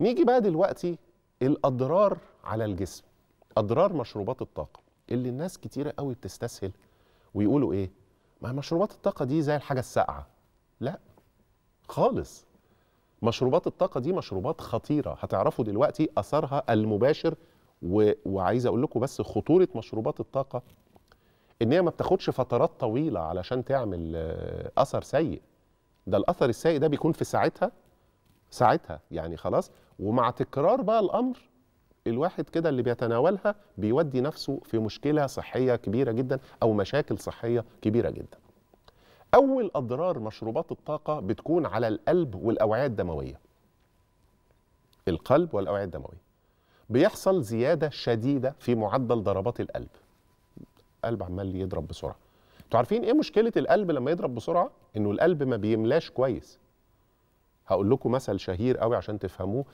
نيجي بقى دلوقتي الاضرار على الجسم اضرار مشروبات الطاقه اللي الناس كتيره قوي بتستسهل ويقولوا ايه ما مشروبات الطاقه دي زي الحاجه الساقعه لا خالص مشروبات الطاقه دي مشروبات خطيره هتعرفوا دلوقتي اثرها المباشر و... وعايز اقول لكم بس خطوره مشروبات الطاقه ان هي ما بتاخدش فترات طويله علشان تعمل آه، اثر سيء ده الاثر السيء ده بيكون في ساعتها ساعتها يعني خلاص ومع تكرار بقى الامر الواحد كده اللي بيتناولها بيودي نفسه في مشكله صحيه كبيره جدا او مشاكل صحيه كبيره جدا. اول اضرار مشروبات الطاقه بتكون على القلب والاوعيه الدمويه. القلب والاوعيه الدمويه. بيحصل زياده شديده في معدل ضربات القلب. القلب عمال يضرب بسرعه. انتوا عارفين ايه مشكله القلب لما يضرب بسرعه؟ انه القلب ما بيملاش كويس. هقول لكم مثل شهير قوي عشان تفهموه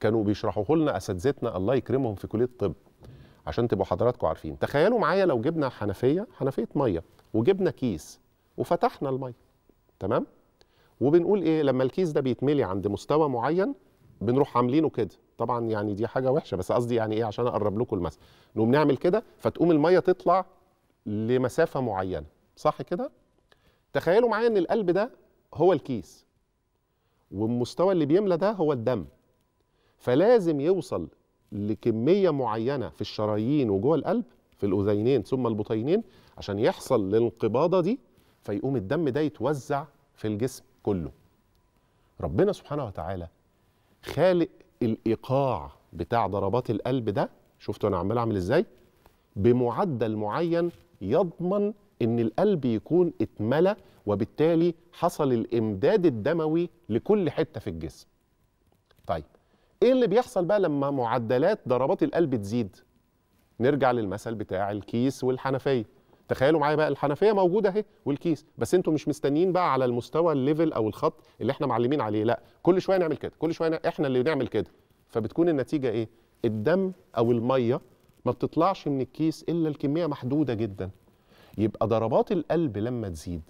كانوا بيشرحوه لنا اساتذتنا الله يكرمهم في كليه الطب عشان تبقوا حضراتكم عارفين تخيلوا معايا لو جبنا حنفيه حنفيه ميه وجبنا كيس وفتحنا الميه تمام وبنقول ايه لما الكيس ده بيتملي عند مستوى معين بنروح عاملينه كده طبعا يعني دي حاجه وحشه بس قصدي يعني ايه عشان اقرب لكم المثل نقوم نعمل كده فتقوم الميه تطلع لمسافه معينه صح كده تخيلوا معايا ان القلب ده هو الكيس والمستوى اللي بيملى ده هو الدم فلازم يوصل لكميه معينه في الشرايين وجوه القلب في الاذينين ثم البطينين عشان يحصل للانقباضه دي فيقوم الدم ده يتوزع في الجسم كله ربنا سبحانه وتعالى خالق الايقاع بتاع ضربات القلب ده شفتوا انا عمال اعمل ازاي بمعدل معين يضمن ان القلب يكون اتملى وبالتالي حصل الامداد الدموي لكل حته في الجسم طيب ايه اللي بيحصل بقى لما معدلات ضربات القلب تزيد نرجع للمثل بتاع الكيس والحنفيه تخيلوا معايا بقى الحنفيه موجوده اهي والكيس بس انتوا مش مستنيين بقى على المستوى الليفل او الخط اللي احنا معلمين عليه لا كل شويه نعمل كده كل شويه احنا اللي بنعمل كده فبتكون النتيجه ايه الدم او الميه ما بتطلعش من الكيس الا الكميه محدوده جدا يبقى ضربات القلب لما تزيد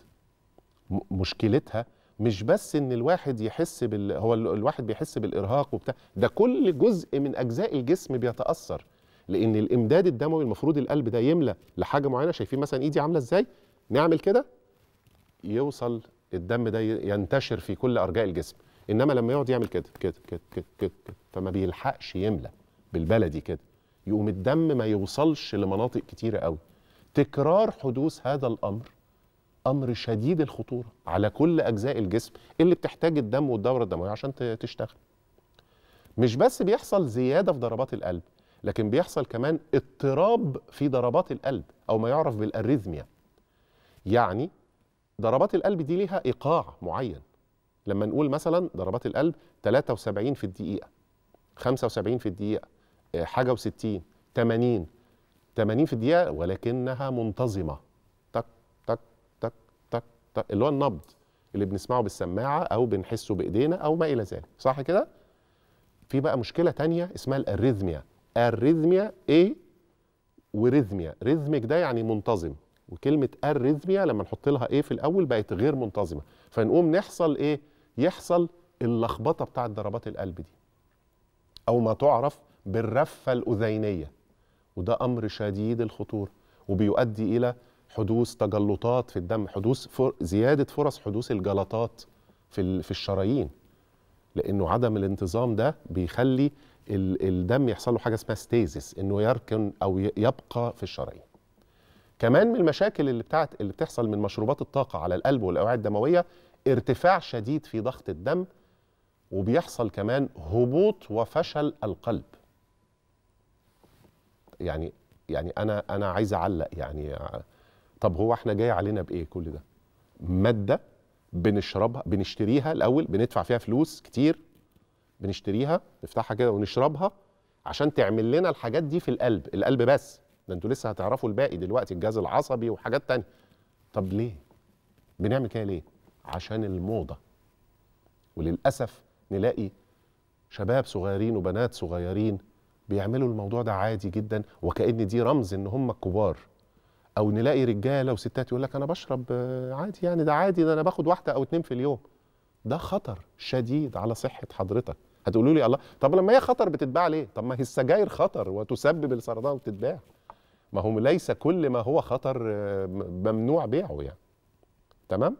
مشكلتها مش بس ان الواحد يحس بال هو الواحد بيحس بالارهاق وبتاع ده كل جزء من اجزاء الجسم بيتاثر لان الامداد الدموي المفروض القلب ده يملى لحاجه معينه شايفين مثلا ايدي عامله ازاي نعمل كده يوصل الدم ده ينتشر في كل ارجاء الجسم انما لما يقعد يعمل كده كده كده كده كده, كده فما بيلحقش يملى بالبلدي كده يقوم الدم ما يوصلش لمناطق كتيره قوي تكرار حدوث هذا الامر امر شديد الخطوره على كل اجزاء الجسم اللي بتحتاج الدم والدوره الدمويه عشان تشتغل. مش بس بيحصل زياده في ضربات القلب، لكن بيحصل كمان اضطراب في ضربات القلب او ما يعرف بالاريثميا. يعني ضربات القلب دي ليها ايقاع معين. لما نقول مثلا ضربات القلب 73 في الدقيقه 75 في الدقيقه آه، حاجه و60 80 80 في الدقيقه ولكنها منتظمه تك تك تك تك, تك. اللي هو النبض اللي بنسمعه بالسماعه او بنحسه بايدينا او ما الى ذلك صح كده في بقى مشكله تانية اسمها الاريثميا اريثميا ايه وريثميا ريثمك ده يعني منتظم وكلمه اريثميا لما نحط لها ايه في الاول بقت غير منتظمه فنقوم نحصل ايه يحصل اللخبطه بتاعه ضربات القلب دي او ما تعرف بالرفه الاذينيه وده امر شديد الخطوره وبيؤدي الى حدوث تجلطات في الدم حدوث فر... زياده فرص حدوث الجلطات في في الشرايين لانه عدم الانتظام ده بيخلي الدم يحصل له حاجه اسمها ستيزس انه يركن او يبقى في الشرايين كمان من المشاكل اللي بتاعت اللي بتحصل من مشروبات الطاقه على القلب والاوعيه الدمويه ارتفاع شديد في ضغط الدم وبيحصل كمان هبوط وفشل القلب يعني يعني انا انا عايز اعلق يعني طب هو احنا جاي علينا بايه كل ده ماده بنشربها بنشتريها الاول بندفع فيها فلوس كتير بنشتريها نفتحها كده ونشربها عشان تعمل لنا الحاجات دي في القلب القلب بس ده انتوا لسه هتعرفوا الباقي دلوقتي الجهاز العصبي وحاجات تانية طب ليه بنعمل كده ليه عشان الموضه وللاسف نلاقي شباب صغيرين وبنات صغيرين بيعملوا الموضوع ده عادي جدا وكأن دي رمز ان هم كبار او نلاقي رجاله وستات يقول لك انا بشرب آه، عادي يعني ده عادي ده انا باخد واحده او اتنين في اليوم ده خطر شديد على صحه حضرتك هتقولوا لي الله طب لما هي خطر بتتباع ليه طب ما هي السجاير خطر وتسبب السرطان وتتباع ما هو ليس كل ما هو خطر آه، ممنوع بيعه يعني تمام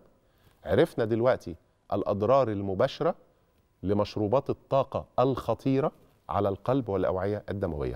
عرفنا دلوقتي الاضرار المباشره لمشروبات الطاقه الخطيره على القلب والأوعية الدموية